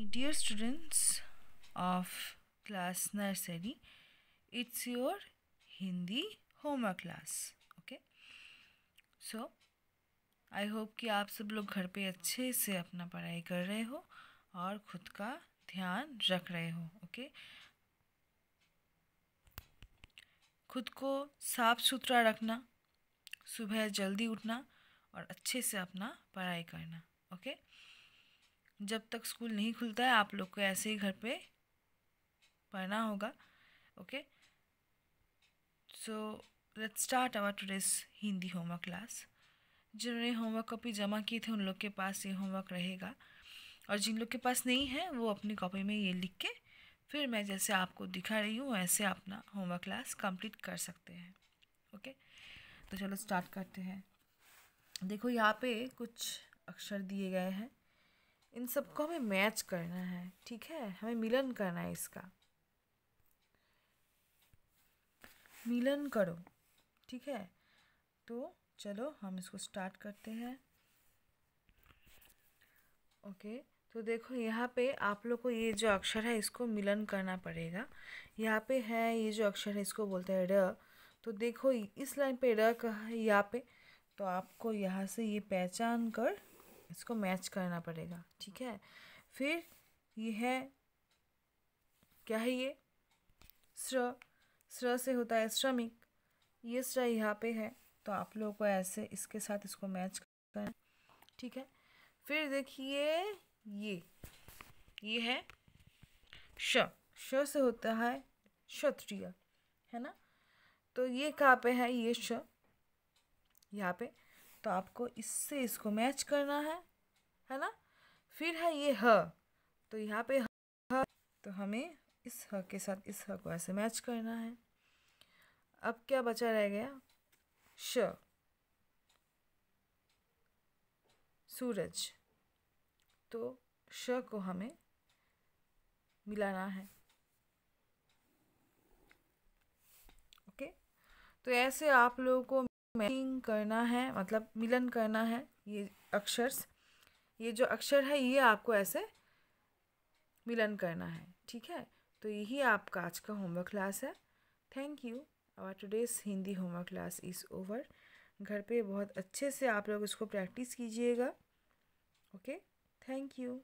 Dear students of class nursery it's your Hindi homework class okay so I hope कि आप सब लोग घर पे अच्छे से अपना पढ़ाई कर रहे हो और खुद का ध्यान रख रहे हो ओके okay? खुद को साफ सुथरा रखना सुबह जल्दी उठना और अच्छे से अपना पढ़ाई करना ओके okay? जब तक स्कूल नहीं खुलता है आप लोग को ऐसे ही घर पे पढ़ना होगा okay so let's start our day's Hindi homework class जिन्होंने होमवर्क कॉपी जमा किए थे उन लोग के पास ये होमवर्क रहेगा और जिन लोग के पास नहीं है वो अपनी कॉपी में ये लिख के फिर मैं जैसे आपको दिखा रही हूँ वैसे अपना होमवर्क क्लास कंप्लीट कर सकते हैं ओके तो चलो स्टार्ट करते हैं देखो यहाँ पे कुछ अक्षर दिए गए हैं इन सबको हमें मैच करना है ठीक है हमें मिलन करना है इसका मिलन करो ठीक है तो चलो हम इसको स्टार्ट करते हैं ओके तो देखो यहाँ पे आप लोग को ये जो अक्षर है इसको मिलन करना पड़ेगा यहाँ पे है ये जो अक्षर है इसको बोलते हैं र तो देखो इस लाइन पे र कहा है यहाँ पे तो आपको यहाँ से ये पहचान कर इसको मैच करना पड़ेगा ठीक है फिर ये है क्या है ये स्र स्र से होता है श्रमिक ये स्र यहाँ पे है तो आप लोगों को ऐसे इसके साथ इसको मैच करना ठीक है फिर देखिए ये ये है श श से होता है क्षत्रिय है ना तो ये कहाँ पे है ये श यहाँ पे तो आपको इससे इसको मैच करना है है ना फिर है ये ह तो यहाँ पे ह तो हमें इस ह के साथ इस ह को ऐसे मैच करना है अब क्या बचा रह गया श सूरज तो श को हमें मिलाना है ओके तो ऐसे आप लोगों को मैचिंग करना है मतलब मिलन करना है ये अक्षर ये जो अक्षर है ये आपको ऐसे मिलन करना है ठीक है तो यही आपका आज का होमवर्क क्लास है thank you our today's Hindi homework class is over घर पे बहुत अच्छे से आप लोग इसको प्रैक्टिस कीजिएगा ओके थैंक यू